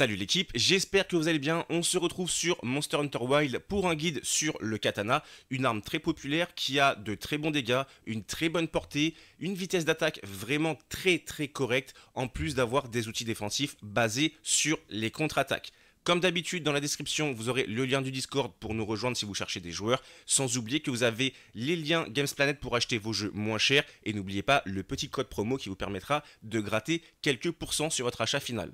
Salut l'équipe, j'espère que vous allez bien. On se retrouve sur Monster Hunter Wild pour un guide sur le katana, une arme très populaire qui a de très bons dégâts, une très bonne portée, une vitesse d'attaque vraiment très très correcte, en plus d'avoir des outils défensifs basés sur les contre-attaques. Comme d'habitude, dans la description, vous aurez le lien du Discord pour nous rejoindre si vous cherchez des joueurs, sans oublier que vous avez les liens Games Planet pour acheter vos jeux moins chers, et n'oubliez pas le petit code promo qui vous permettra de gratter quelques pourcents sur votre achat final.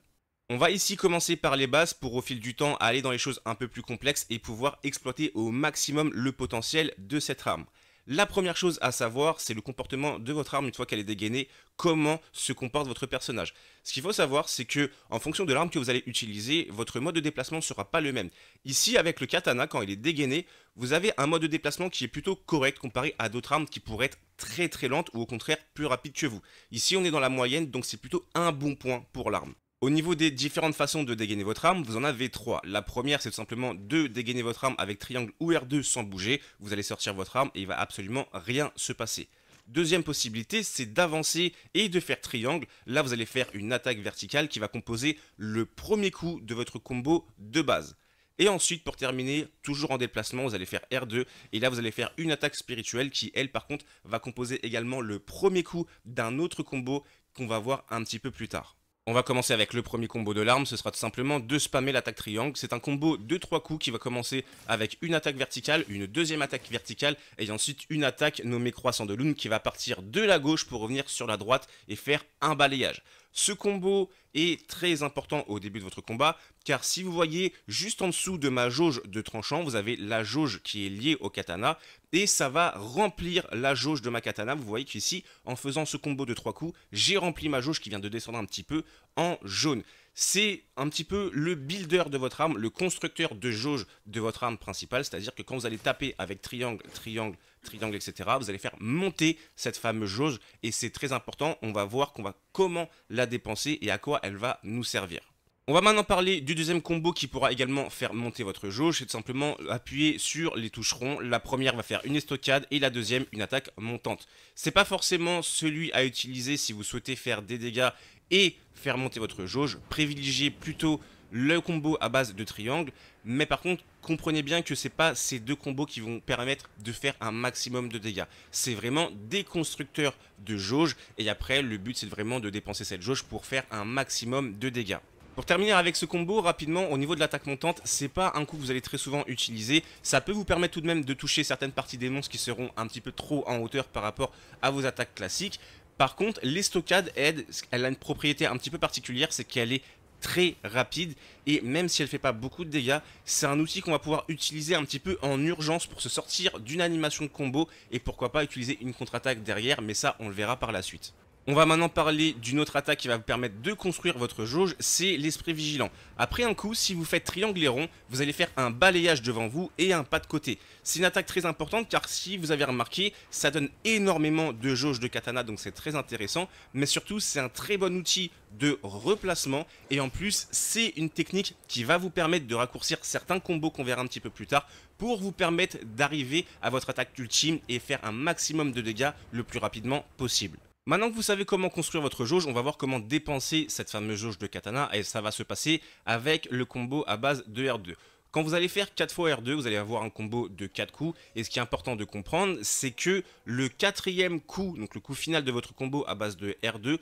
On va ici commencer par les bases pour au fil du temps aller dans les choses un peu plus complexes et pouvoir exploiter au maximum le potentiel de cette arme. La première chose à savoir, c'est le comportement de votre arme une fois qu'elle est dégainée, comment se comporte votre personnage. Ce qu'il faut savoir, c'est que en fonction de l'arme que vous allez utiliser, votre mode de déplacement ne sera pas le même. Ici, avec le katana, quand il est dégainé, vous avez un mode de déplacement qui est plutôt correct comparé à d'autres armes qui pourraient être très très lentes ou au contraire plus rapides que vous. Ici, on est dans la moyenne, donc c'est plutôt un bon point pour l'arme. Au niveau des différentes façons de dégainer votre arme, vous en avez trois. La première, c'est tout simplement de dégainer votre arme avec triangle ou R2 sans bouger. Vous allez sortir votre arme et il va absolument rien se passer. Deuxième possibilité, c'est d'avancer et de faire triangle. Là, vous allez faire une attaque verticale qui va composer le premier coup de votre combo de base. Et ensuite, pour terminer, toujours en déplacement, vous allez faire R2. Et là, vous allez faire une attaque spirituelle qui, elle, par contre, va composer également le premier coup d'un autre combo qu'on va voir un petit peu plus tard. On va commencer avec le premier combo de l'arme, ce sera tout simplement de spammer l'attaque triangle. C'est un combo de 3 coups qui va commencer avec une attaque verticale, une deuxième attaque verticale et ensuite une attaque nommée croissant de lune qui va partir de la gauche pour revenir sur la droite et faire un balayage. Ce combo est très important au début de votre combat, car si vous voyez juste en dessous de ma jauge de tranchant, vous avez la jauge qui est liée au katana, et ça va remplir la jauge de ma katana. Vous voyez qu'ici, en faisant ce combo de 3 coups, j'ai rempli ma jauge qui vient de descendre un petit peu en jaune. C'est un petit peu le builder de votre arme, le constructeur de jauge de votre arme principale, c'est-à-dire que quand vous allez taper avec triangle, triangle, triangle, etc. Vous allez faire monter cette fameuse jauge et c'est très important. On va voir qu'on va comment la dépenser et à quoi elle va nous servir. On va maintenant parler du deuxième combo qui pourra également faire monter votre jauge, c'est tout simplement appuyer sur les toucherons. La première va faire une estocade et la deuxième une attaque montante. C'est pas forcément celui à utiliser si vous souhaitez faire des dégâts et faire monter votre jauge. Privilégiez plutôt le combo à base de triangle. Mais par contre, comprenez bien que c'est pas ces deux combos qui vont permettre de faire un maximum de dégâts. C'est vraiment des constructeurs de jauge. Et après, le but, c'est vraiment de dépenser cette jauge pour faire un maximum de dégâts. Pour terminer avec ce combo, rapidement, au niveau de l'attaque montante, c'est pas un coup que vous allez très souvent utiliser. Ça peut vous permettre tout de même de toucher certaines parties des monstres qui seront un petit peu trop en hauteur par rapport à vos attaques classiques. Par contre, l'estocade stockades elle a une propriété un petit peu particulière, c'est qu'elle est très rapide et même si elle fait pas beaucoup de dégâts, c'est un outil qu'on va pouvoir utiliser un petit peu en urgence pour se sortir d'une animation de combo et pourquoi pas utiliser une contre-attaque derrière, mais ça on le verra par la suite. On va maintenant parler d'une autre attaque qui va vous permettre de construire votre jauge, c'est l'esprit vigilant. Après un coup, si vous faites triangle et rond, vous allez faire un balayage devant vous et un pas de côté. C'est une attaque très importante car si vous avez remarqué, ça donne énormément de jauge de katana, donc c'est très intéressant. Mais surtout, c'est un très bon outil de replacement et en plus, c'est une technique qui va vous permettre de raccourcir certains combos qu'on verra un petit peu plus tard pour vous permettre d'arriver à votre attaque ultime et faire un maximum de dégâts le plus rapidement possible. Maintenant que vous savez comment construire votre jauge, on va voir comment dépenser cette fameuse jauge de katana et ça va se passer avec le combo à base de R2. Quand vous allez faire 4 fois R2, vous allez avoir un combo de 4 coups. Et ce qui est important de comprendre, c'est que le quatrième coup, donc le coup final de votre combo à base de R2,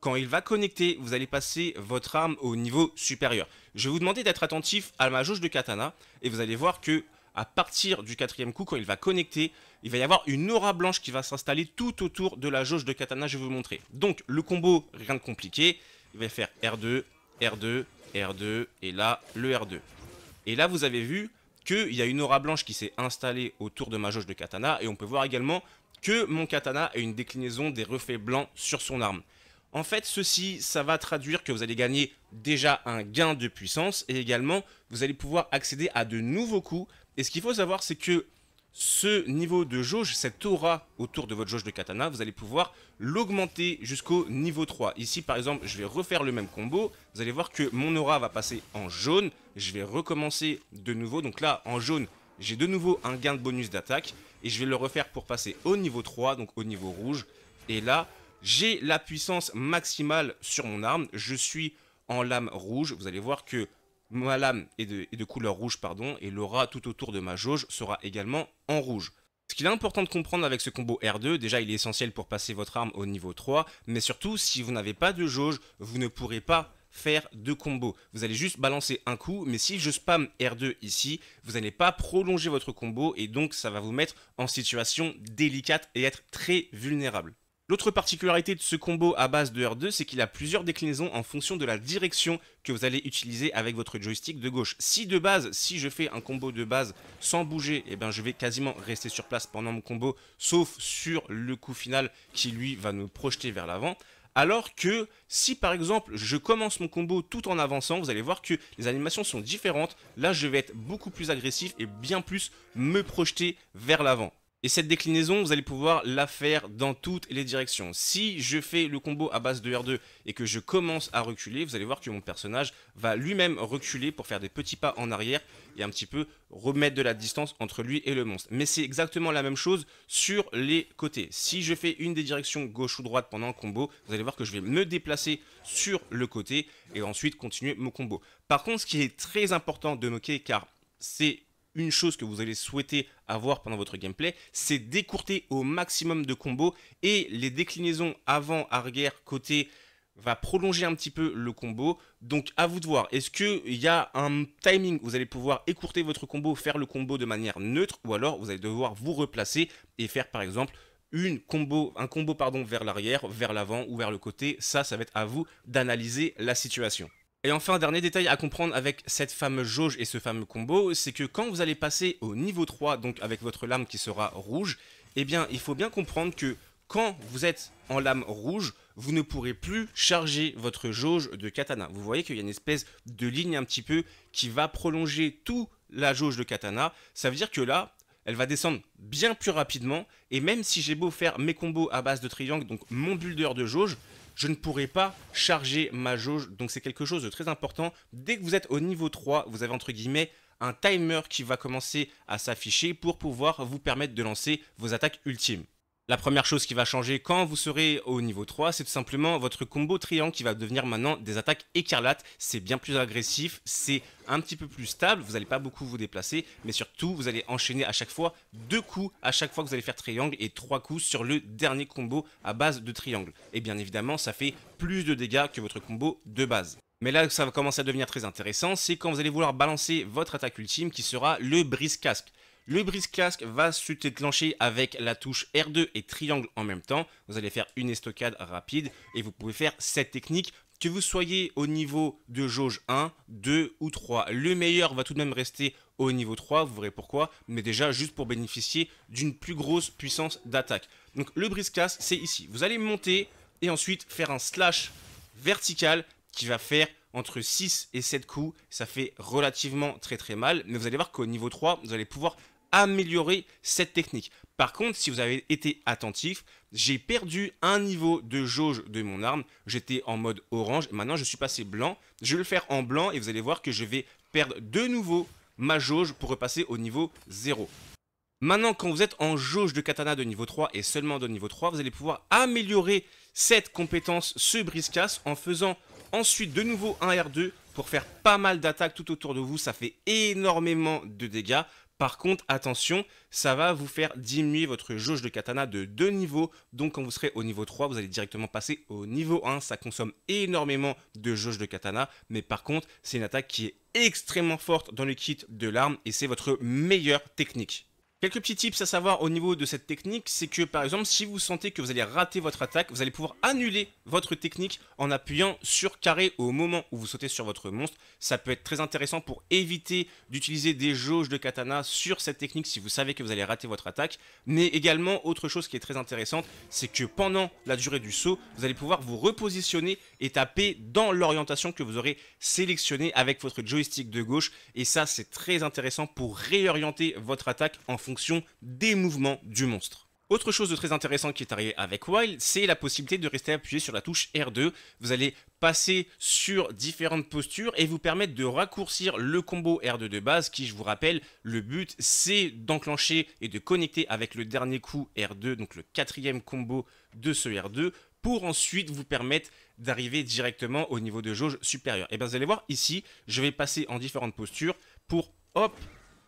quand il va connecter, vous allez passer votre arme au niveau supérieur. Je vais vous demander d'être attentif à ma jauge de katana et vous allez voir que à partir du quatrième coup, quand il va connecter, il va y avoir une aura blanche qui va s'installer tout autour de la jauge de katana, je vais vous montrer. Donc le combo, rien de compliqué, il va faire R2, R2, R2, et là, le R2. Et là, vous avez vu qu'il y a une aura blanche qui s'est installée autour de ma jauge de katana, et on peut voir également que mon katana a une déclinaison des reflets blancs sur son arme. En fait, ceci, ça va traduire que vous allez gagner déjà un gain de puissance et également, vous allez pouvoir accéder à de nouveaux coups et ce qu'il faut savoir, c'est que ce niveau de jauge, cette aura autour de votre jauge de katana, vous allez pouvoir l'augmenter jusqu'au niveau 3. Ici, par exemple, je vais refaire le même combo. Vous allez voir que mon aura va passer en jaune. Je vais recommencer de nouveau. Donc là, en jaune, j'ai de nouveau un gain de bonus d'attaque. Et je vais le refaire pour passer au niveau 3, donc au niveau rouge. Et là, j'ai la puissance maximale sur mon arme. Je suis en lame rouge. Vous allez voir que ma lame est de, couleur rouge, pardon, et l'aura tout autour de ma jauge sera également en rouge. Ce qu'il est important de comprendre avec ce combo R2, déjà il est essentiel pour passer votre arme au niveau 3, mais surtout si vous n'avez pas de jauge, vous ne pourrez pas faire de combo. Vous allez juste balancer un coup, mais si je spam R2 ici, vous n'allez pas prolonger votre combo et donc ça va vous mettre en situation délicate et être très vulnérable. L'autre particularité de ce combo à base de R2, c'est qu'il a plusieurs déclinaisons en fonction de la direction que vous allez utiliser avec votre joystick de gauche. Si de base, si je fais un combo de base sans bouger, eh ben, je vais quasiment rester sur place pendant mon combo, sauf sur le coup final qui lui va nous projeter vers l'avant. Alors que si par exemple je commence mon combo tout en avançant, vous allez voir que les animations sont différentes. Là je vais être beaucoup plus agressif et bien plus me projeter vers l'avant. Et cette déclinaison, vous allez pouvoir la faire dans toutes les directions. Si je fais le combo à base de R2 et que je commence à reculer, vous allez voir que mon personnage va lui-même reculer pour faire des petits pas en arrière et un petit peu remettre de la distance entre lui et le monstre. Mais c'est exactement la même chose sur les côtés. Si je fais une des directions gauche ou droite pendant le combo, vous allez voir que je vais me déplacer sur le côté et ensuite continuer mon combo. Par contre, ce qui est très important de noter, car c'est une chose que vous allez souhaiter avoir pendant votre gameplay, c'est d'écourter au maximum de combos et les déclinaisons avant, arrière, côté va prolonger un petit peu le combo. Donc à vous de voir, est-ce qu'il y a un timing vous allez pouvoir écourter votre combo, faire le combo de manière neutre, ou alors vous allez devoir vous replacer et faire par exemple une combo, un combo pardon, vers l'arrière, vers l'avant ou vers le côté. Ça, ça va être à vous d'analyser la situation. Et enfin, un dernier détail à comprendre avec cette fameuse jauge et ce fameux combo, c'est que quand vous allez passer au niveau 3, donc avec votre lame qui sera rouge, eh bien, il faut bien comprendre que quand vous êtes en lame rouge, vous ne pourrez plus charger votre jauge de katana. Vous voyez qu'il y a une espèce de ligne un petit peu qui va prolonger tout la jauge de katana. Ça veut dire que là, elle va descendre bien plus rapidement. Et même si j'ai beau faire mes combos à base de triangle, donc mon builder de jauge, je ne pourrai pas charger ma jauge. Donc c'est quelque chose de très important. Dès que vous êtes au niveau 3, vous avez entre guillemets un timer qui va commencer à s'afficher pour pouvoir vous permettre de lancer vos attaques ultimes. La première chose qui va changer quand vous serez au niveau 3, c'est tout simplement votre combo triangle qui va devenir maintenant des attaques écarlates. C'est bien plus agressif, c'est un petit peu plus stable, vous n'allez pas beaucoup vous déplacer, mais surtout vous allez enchaîner à chaque fois deux coups à chaque fois que vous allez faire triangle et trois coups sur le dernier combo à base de triangle. Et bien évidemment, ça fait plus de dégâts que votre combo de base. Mais là, ça va commencer à devenir très intéressant, c'est quand vous allez vouloir balancer votre attaque ultime qui sera le brise-casque. Le brise-casque va se déclencher avec la touche R2 et triangle en même temps. Vous allez faire une estocade rapide et vous pouvez faire cette technique que vous soyez au niveau de jauge 1, 2 ou 3. Le meilleur va tout de même rester au niveau 3, vous verrez pourquoi, mais déjà juste pour bénéficier d'une plus grosse puissance d'attaque. Donc le brise-casque, c'est ici. Vous allez monter et ensuite faire un slash vertical qui va faire entre 6 et 7 coups, ça fait relativement très très mal, mais vous allez voir qu'au niveau 3, vous allez pouvoir améliorer cette technique. Par contre, si vous avez été attentif, j'ai perdu un niveau de jauge de mon arme. J'étais en mode orange. Maintenant, je suis passé blanc. Je vais le faire en blanc et vous allez voir que je vais perdre de nouveau ma jauge pour repasser au niveau 0. Maintenant, quand vous êtes en jauge de katana de niveau 3 et seulement de niveau 3, vous allez pouvoir améliorer cette compétence, ce briscasse, en faisant ensuite de nouveau un R2 pour faire pas mal d'attaques tout autour de vous. Ça fait énormément de dégâts. Par contre, attention, ça va vous faire diminuer votre jauge de katana de deux niveaux. Donc quand vous serez au niveau 3, vous allez directement passer au niveau 1. Ça consomme énormément de jauge de katana. Mais par contre, c'est une attaque qui est extrêmement forte dans le kit de l'arme et c'est votre meilleure technique. Quelques petits tips à savoir au niveau de cette technique, c'est que par exemple si vous sentez que vous allez rater votre attaque, vous allez pouvoir annuler votre technique en appuyant sur carré au moment où vous sautez sur votre monstre. Ça peut être très intéressant pour éviter d'utiliser des jauges de katana sur cette technique si vous savez que vous allez rater votre attaque. Mais également autre chose qui est très intéressante, c'est que pendant la durée du saut, vous allez pouvoir vous repositionner et taper dans l'orientation que vous aurez sélectionnée avec votre joystick de gauche. Et ça c'est très intéressant pour réorienter votre attaque en fonction des mouvements du monstre. Autre chose de très intéressant qui est arrivé avec Wild, c'est la possibilité de rester appuyé sur la touche R2. Vous allez passer sur différentes postures et vous permettre de raccourcir le combo R2 de base qui, je vous rappelle, le but c'est d'enclencher et de connecter avec le dernier coup R2, donc le quatrième combo de ce R2, pour ensuite vous permettre d'arriver directement au niveau de jauge supérieur. Et eh bien vous allez voir ici, je vais passer en différentes postures pour hop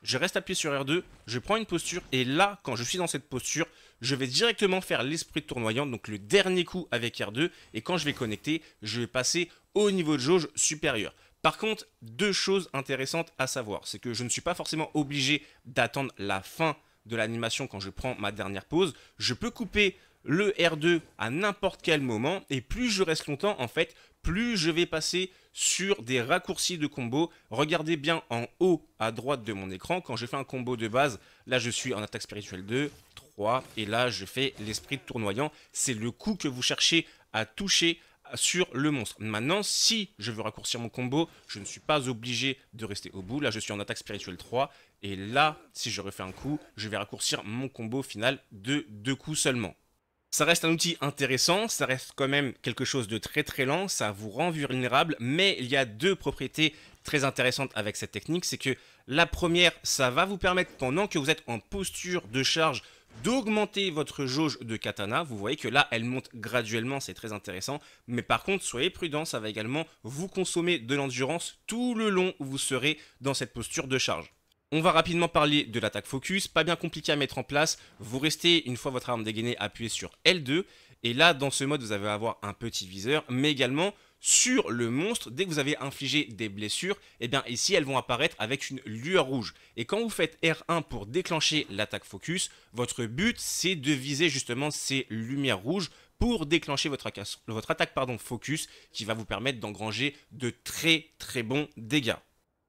je reste appuyé sur R2, je prends une posture, et là, quand je suis dans cette posture, je vais directement faire l'esprit tournoyant, donc le dernier coup avec R2, et quand je vais connecter, je vais passer au niveau de jauge supérieur. Par contre, deux choses intéressantes à savoir, c'est que je ne suis pas forcément obligé d'attendre la fin de l'animation quand je prends ma dernière pause, je peux couper le R2 à n'importe quel moment, et plus je reste longtemps, en fait, plus je vais passer sur des raccourcis de combo. Regardez bien en haut à droite de mon écran, quand je fais un combo de base, là je suis en attaque spirituelle 2, 3, et là je fais l'esprit tournoyant. C'est le coup que vous cherchez à toucher sur le monstre. Maintenant, si je veux raccourcir mon combo, je ne suis pas obligé de rester au bout. Là, je suis en attaque spirituelle 3. Et là, si je refais un coup, je vais raccourcir mon combo final de deux coups seulement. Ça reste un outil intéressant, ça reste quand même quelque chose de très très lent, ça vous rend vulnérable, mais il y a deux propriétés très intéressantes avec cette technique, c'est que la première, ça va vous permettre pendant que vous êtes en posture de charge d'augmenter votre jauge de katana. Vous voyez que là, elle monte graduellement, c'est très intéressant. Mais par contre, soyez prudent, ça va également vous consommer de l'endurance tout le long où vous serez dans cette posture de charge. On va rapidement parler de l'attaque focus, pas bien compliqué à mettre en place. Vous restez, une fois votre arme dégainée, appuyé sur L2. Et là, dans ce mode, vous allez avoir un petit viseur, mais également sur le monstre, dès que vous avez infligé des blessures, et eh bien ici elles vont apparaître avec une lueur rouge. Et quand vous faites R1 pour déclencher l'attaque focus, votre but c'est de viser justement ces lumières rouges pour déclencher votre, attaque, votre attaque pardon, focus qui va vous permettre d'engranger de très très bons dégâts.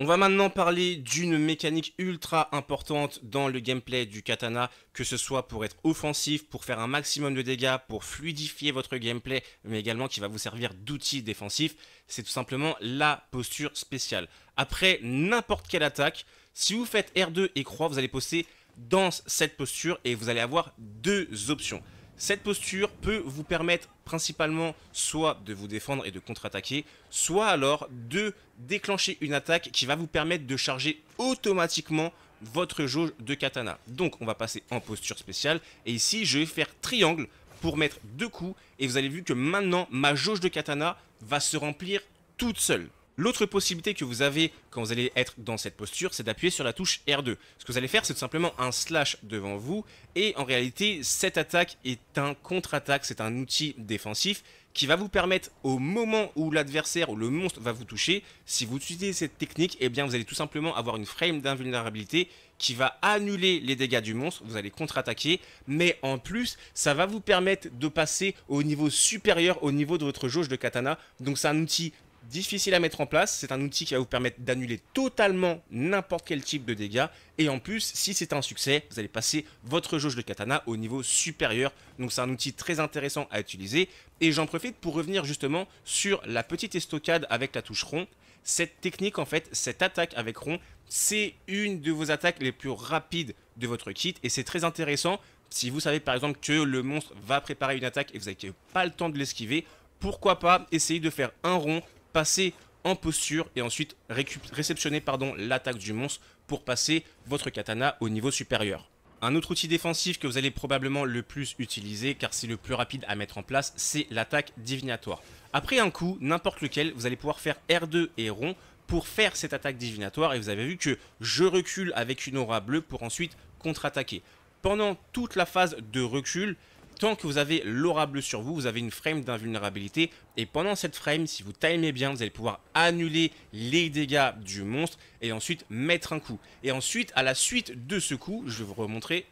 On va maintenant parler d'une mécanique ultra importante dans le gameplay du katana, que ce soit pour être offensif, pour faire un maximum de dégâts, pour fluidifier votre gameplay, mais également qui va vous servir d'outil défensif, c'est tout simplement la posture spéciale. Après n'importe quelle attaque, si vous faites R2 et croix, vous allez poster dans cette posture et vous allez avoir deux options. Cette posture peut vous permettre principalement soit de vous défendre et de contre-attaquer, soit alors de déclencher une attaque qui va vous permettre de charger automatiquement votre jauge de katana. Donc on va passer en posture spéciale et ici je vais faire triangle pour mettre deux coups et vous avez vu que maintenant ma jauge de katana va se remplir toute seule. L'autre possibilité que vous avez quand vous allez être dans cette posture, c'est d'appuyer sur la touche R2. Ce que vous allez faire, c'est tout simplement un slash devant vous. Et en réalité, cette attaque est un contre-attaque, c'est un outil défensif qui va vous permettre au moment où l'adversaire ou le monstre va vous toucher, si vous utilisez cette technique, eh bien vous allez tout simplement avoir une frame d'invulnérabilité qui va annuler les dégâts du monstre, vous allez contre-attaquer, mais en plus, ça va vous permettre de passer au niveau supérieur, au niveau de votre jauge de katana, donc c'est un outil difficile à mettre en place. C'est un outil qui va vous permettre d'annuler totalement n'importe quel type de dégâts. Et en plus, si c'est un succès, vous allez passer votre jauge de katana au niveau supérieur. Donc c'est un outil très intéressant à utiliser. Et j'en profite pour revenir justement sur la petite estocade avec la touche rond. Cette technique, en fait, cette attaque avec rond, c'est une de vos attaques les plus rapides de votre kit. Et c'est très intéressant si vous savez par exemple que le monstre va préparer une attaque et vous n'avez pas le temps de l'esquiver, pourquoi pas essayer de faire un rond passer en posture et ensuite réceptionner pardon, l'attaque du monstre pour passer votre katana au niveau supérieur. Un autre outil défensif que vous allez probablement le plus utiliser car c'est le plus rapide à mettre en place, c'est l'attaque divinatoire. Après un coup, n'importe lequel, vous allez pouvoir faire R2 et rond pour faire cette attaque divinatoire et vous avez vu que je recule avec une aura bleue pour ensuite contre-attaquer. Pendant toute la phase de recul, tant que vous avez l'orable sur vous, vous avez une frame d'invulnérabilité. Et pendant cette frame, si vous timez bien, vous allez pouvoir annuler les dégâts du monstre et ensuite mettre un coup. Et ensuite, à la suite de ce coup, je vais vous remontrer,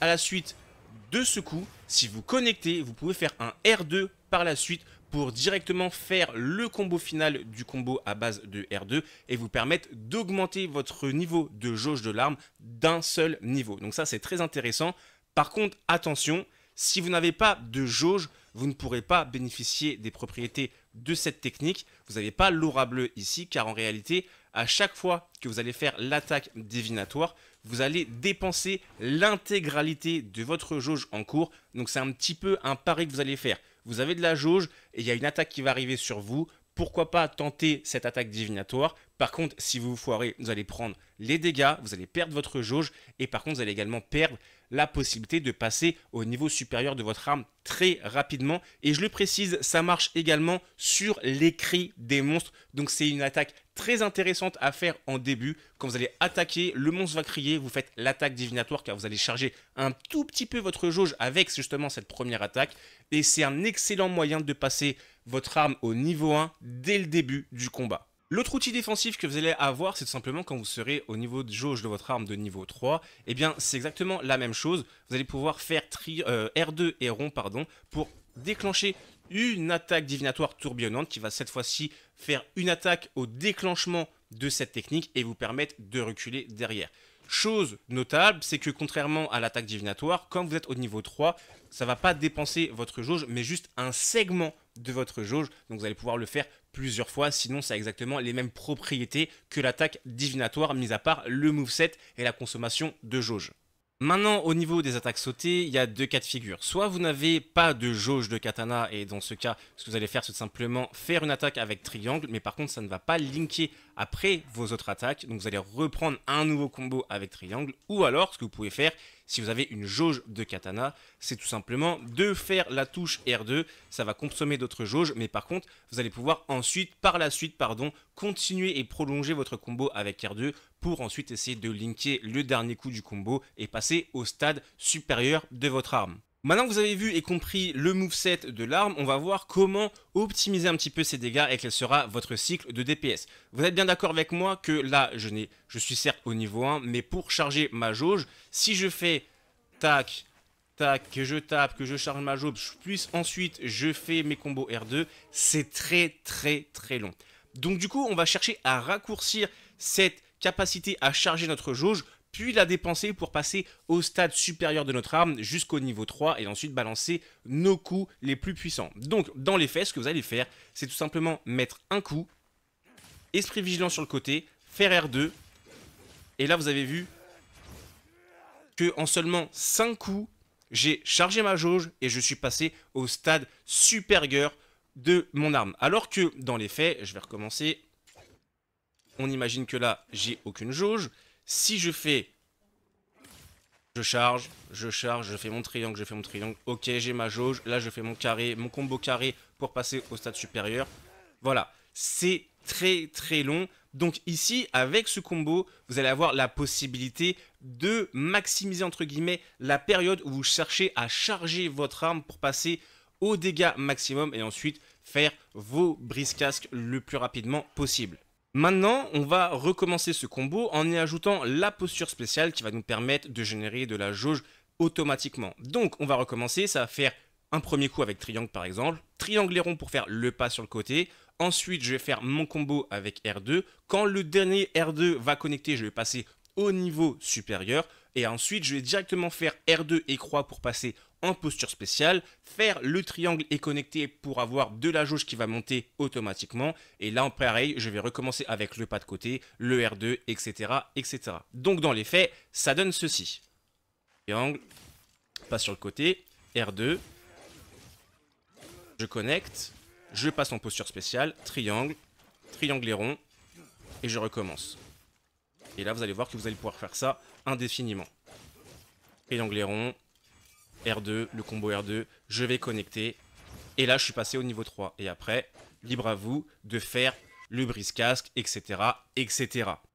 à la suite de ce coup, si vous connectez, vous pouvez faire un R2 par la suite pour directement faire le combo final du combo à base de R2 et vous permettre d'augmenter votre niveau de jauge de l'arme d'un seul niveau. Donc ça c'est très intéressant. Par contre, attention, si vous n'avez pas de jauge, vous ne pourrez pas bénéficier des propriétés de cette technique. Vous n'avez pas l'aura bleue ici, car en réalité, à chaque fois que vous allez faire l'attaque divinatoire, vous allez dépenser l'intégralité de votre jauge en cours. Donc c'est un petit peu un pari que vous allez faire. Vous avez de la jauge et il y a une attaque qui va arriver sur vous pourquoi pas tenter cette attaque divinatoire. Par contre, si vous vous foirez, vous allez prendre les dégâts, vous allez perdre votre jauge, et par contre, vous allez également perdre la possibilité de passer au niveau supérieur de votre arme très rapidement. Et je le précise, ça marche également sur les cris des monstres, donc c'est une attaque très intéressante à faire en début. Quand vous allez attaquer, le monstre va crier, vous faites l'attaque divinatoire car vous allez charger un tout petit peu votre jauge avec justement cette première attaque. Et c'est un excellent moyen de passer votre arme au niveau 1 dès le début du combat. L'autre outil défensif que vous allez avoir, c'est tout simplement quand vous serez au niveau de jauge de votre arme de niveau 3, et eh bien c'est exactement la même chose. Vous allez pouvoir faire tri euh, R2 et rond pardon, pour déclencher une attaque divinatoire tourbillonnante qui va cette fois-ci faire une attaque au déclenchement de cette technique et vous permettre de reculer derrière. Chose notable, c'est que contrairement à l'attaque divinatoire, quand vous êtes au niveau 3, ça va pas dépenser votre jauge, mais juste un segment de votre jauge. Donc vous allez pouvoir le faire plusieurs fois, sinon ça a exactement les mêmes propriétés que l'attaque divinatoire, mis à part le moveset et la consommation de jauge. Maintenant, au niveau des attaques sautées, il y a deux cas de figure. Soit vous n'avez pas de jauge de katana, et dans ce cas, ce que vous allez faire, c'est simplement faire une attaque avec triangle, mais par contre, ça ne va pas linker après vos autres attaques, donc vous allez reprendre un nouveau combo avec triangle, ou alors, ce que vous pouvez faire, si vous avez une jauge de katana, c'est tout simplement de faire la touche R2. Ça va consommer d'autres jauges, mais par contre, vous allez pouvoir ensuite, par la suite, pardon, continuer et prolonger votre combo avec R2 pour ensuite essayer de linker le dernier coup du combo et passer au stade supérieur de votre arme. Maintenant que vous avez vu et compris le moveset de l'arme, on va voir comment optimiser un petit peu ses dégâts et quel sera votre cycle de DPS. Vous êtes bien d'accord avec moi que là, je, je suis certes au niveau 1, mais pour charger ma jauge, si je fais tac, tac, que je tape, que je charge ma jauge, plus ensuite je fais mes combos R2, c'est très très très long. Donc du coup, on va chercher à raccourcir cette capacité à charger notre jauge puis la dépenser pour passer au stade supérieur de notre arme jusqu'au niveau 3 et ensuite balancer nos coups les plus puissants. Donc dans les faits, ce que vous allez faire, c'est tout simplement mettre un coup, esprit vigilant sur le côté, faire R2, et là vous avez vu que en seulement 5 coups, j'ai chargé ma jauge et je suis passé au stade supérieur de mon arme. Alors que dans les faits, je vais recommencer, on imagine que là j'ai aucune jauge, si je fais... Je charge, je charge, je fais mon triangle, je fais mon triangle. Ok, j'ai ma jauge. Là, je fais mon carré, mon combo carré pour passer au stade supérieur. Voilà, c'est très très long. Donc ici, avec ce combo, vous allez avoir la possibilité de maximiser entre guillemets la période où vous cherchez à charger votre arme pour passer au dégât maximum et ensuite faire vos brise-casques le plus rapidement possible. Maintenant, on va recommencer ce combo en y ajoutant la posture spéciale qui va nous permettre de générer de la jauge automatiquement. Donc, on va recommencer, ça va faire un premier coup avec triangle par exemple, triangle et rond pour faire le pas sur le côté, ensuite je vais faire mon combo avec R2, quand le dernier R2 va connecter, je vais passer au niveau supérieur, et ensuite je vais directement faire R2 et croix pour passer en posture spéciale, faire le triangle et connecter pour avoir de la jauge qui va monter automatiquement. Et là, en pareil, je vais recommencer avec le pas de côté, le R2, etc. etc. Donc dans les faits, ça donne ceci. Triangle, pas sur le côté, R2, je connecte, je passe en posture spéciale, triangle, triangle et rond, et je recommence. Et là, vous allez voir que vous allez pouvoir faire ça indéfiniment. Et l'anglais R2, le combo R2, je vais connecter. Et là, je suis passé au niveau 3. Et après, libre à vous de faire le brise-casque, etc., etc.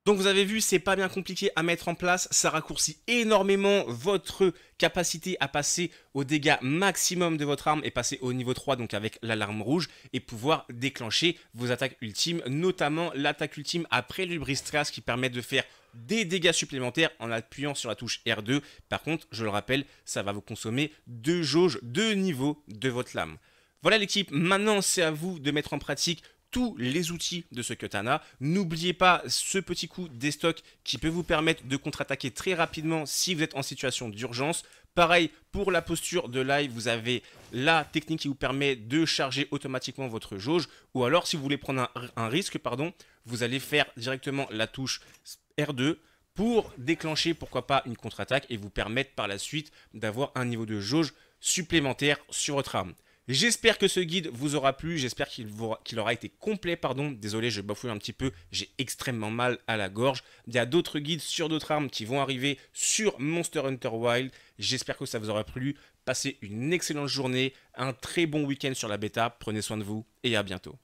Donc vous avez vu, c'est pas bien compliqué à mettre en place, ça raccourcit énormément votre capacité à passer au dégât maximum de votre arme et passer au niveau 3 donc avec l'alarme rouge et pouvoir déclencher vos attaques ultimes, notamment l'attaque ultime après le brise-casque qui permet de faire des dégâts supplémentaires en appuyant sur la touche R2. Par contre, je le rappelle, ça va vous consommer deux jauges, deux niveaux de votre lame. Voilà l'équipe, maintenant c'est à vous de mettre en pratique tous les outils de ce katana. N'oubliez pas ce petit coup d'estoc qui peut vous permettre de contre-attaquer très rapidement si vous êtes en situation d'urgence. Pareil pour la posture de live, vous avez la technique qui vous permet de charger automatiquement votre jauge. Ou alors si vous voulez prendre un, un risque, pardon, vous allez faire directement la touche R2 pour déclencher pourquoi pas une contre-attaque et vous permettre par la suite d'avoir un niveau de jauge supplémentaire sur votre arme. J'espère que ce guide vous aura plu, j'espère qu'il aura été complet, pardon, désolé je bafouille un petit peu, j'ai extrêmement mal à la gorge. Il y a d'autres guides sur d'autres armes qui vont arriver sur Monster Hunter Wild, j'espère que ça vous aura plu, passez une excellente journée, un très bon week-end sur la bêta, prenez soin de vous et à bientôt.